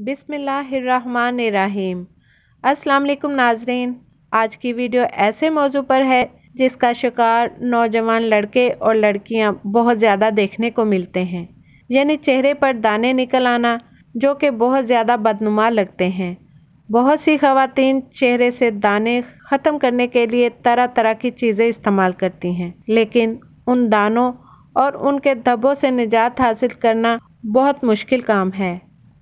बिसमीम अस्सलाम नाजरीन आज की वीडियो ऐसे मौजू पर है जिसका शिकार नौजवान लड़के और लड़कियां बहुत ज़्यादा देखने को मिलते हैं यानी चेहरे पर दाने निकल आना जो कि बहुत ज़्यादा बदनुमा लगते हैं बहुत सी खातन चेहरे से दाने ख़त्म करने के लिए तरह तरह की चीज़ें इस्तेमाल करती हैं लेकिन उन दानों और उनके धब्बों से निजात हासिल करना बहुत मुश्किल काम है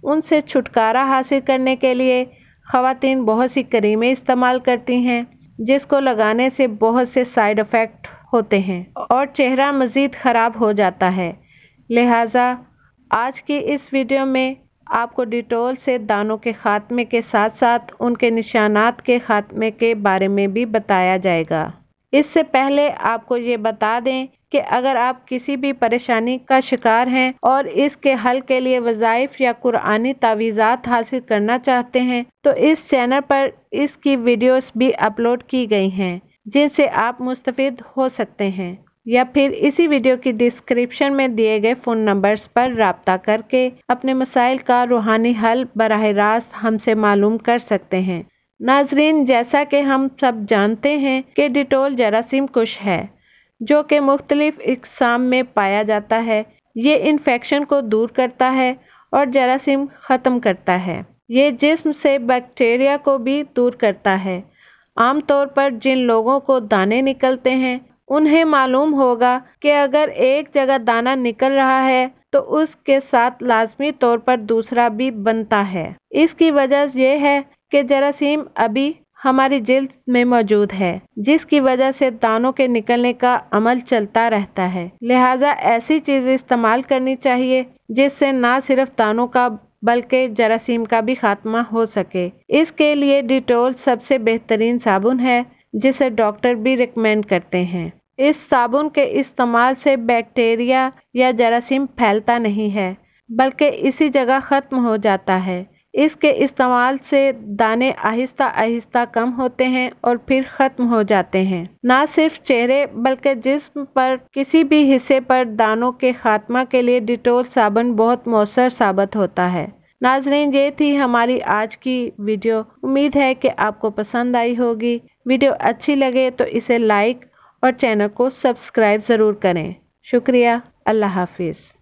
उनसे छुटकारा हासिल करने के लिए खातन बहुत सी करीमें इस्तेमाल करती हैं जिसको लगाने से बहुत से साइड इफ़ेक्ट होते हैं और चेहरा मज़ीद ख़राब हो जाता है लिहाजा आज की इस वीडियो में आपको डिटोल से दानों के ख़ात्मे के साथ साथ उनके निशानात के ख़ात्मे के बारे में भी बताया जाएगा इससे पहले आपको ये बता दें कि अगर आप किसी भी परेशानी का शिकार हैं और इसके हल के लिए वज़ाइफ या कुरानी तावीज़ात हासिल करना चाहते हैं तो इस चैनल पर इसकी वीडियोस भी अपलोड की गई हैं जिनसे आप मुस्तफ़ हो सकते हैं या फिर इसी वीडियो की डिस्क्रिप्शन में दिए गए फ़ोन नंबर्स पर रबता करके अपने मसाइल का रूहानी हल बर रास्त हमसे मालूम कर सकते हैं नाजरीन जैसा कि हम सब जानते हैं कि डिटोल जरासीम कुश है जो कि मुख्तलिफ़ इकसाम में पाया जाता है ये इन्फेक्शन को दूर करता है और जरासीम ख़त्म करता है ये जिस्म से बैक्टीरिया को भी दूर करता है आमतौर पर जिन लोगों को दाने निकलते हैं उन्हें मालूम होगा कि अगर एक जगह दाना निकल रहा है तो उसके साथ लाजमी तौर पर दूसरा भी बनता है इसकी वजह यह है कि जरासीम अभी हमारी जल्द में मौजूद है जिसकी वजह से दानों के निकलने का अमल चलता रहता है लिहाजा ऐसी चीज़ें इस्तेमाल करनी चाहिए जिससे ना सिर्फ दानों का बल्कि जरासीम का भी खात्मा हो सके इसके लिए डिटोल सबसे बेहतरीन साबुन है जिसे डॉक्टर भी रिकमेंड करते हैं इस साबुन के इस्तेमाल से बैक्टीरिया या जरासीम फैलता नहीं है बल्कि इसी जगह ख़त्म हो जाता है इसके इस्तेमाल से दाने आहिस्ता आहिस्ता कम होते हैं और फिर ख़त्म हो जाते हैं ना सिर्फ चेहरे बल्कि जिस्म पर किसी भी हिस्से पर दानों के खात्मा के लिए डिटोल साबुन बहुत मौसर साबित होता है नाजरीन ये थी हमारी आज की वीडियो उम्मीद है कि आपको पसंद आई होगी वीडियो अच्छी लगे तो इसे लाइक और चैनल को सब्सक्राइब ज़रूर करें शुक्रिया अल्लाह हाफिज़